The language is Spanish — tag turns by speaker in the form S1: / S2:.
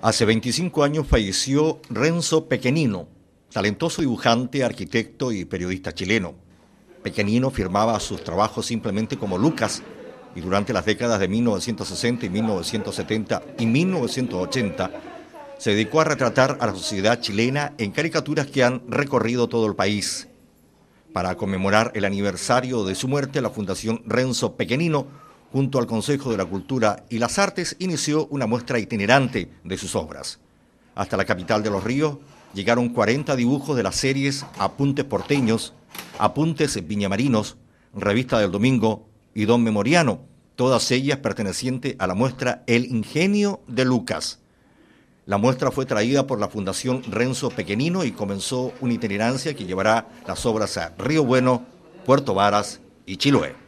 S1: Hace 25 años falleció Renzo Pequenino, talentoso dibujante, arquitecto y periodista chileno. Pequenino firmaba sus trabajos simplemente como Lucas y durante las décadas de 1960 y 1970 y 1980 se dedicó a retratar a la sociedad chilena en caricaturas que han recorrido todo el país. Para conmemorar el aniversario de su muerte, la Fundación Renzo Pequenino junto al Consejo de la Cultura y las Artes, inició una muestra itinerante de sus obras. Hasta la capital de los ríos llegaron 40 dibujos de las series Apuntes Porteños, Apuntes Viñamarinos, Revista del Domingo y Don Memoriano, todas ellas pertenecientes a la muestra El Ingenio de Lucas. La muestra fue traída por la Fundación Renzo Pequenino y comenzó una itinerancia que llevará las obras a Río Bueno, Puerto Varas y Chiloé.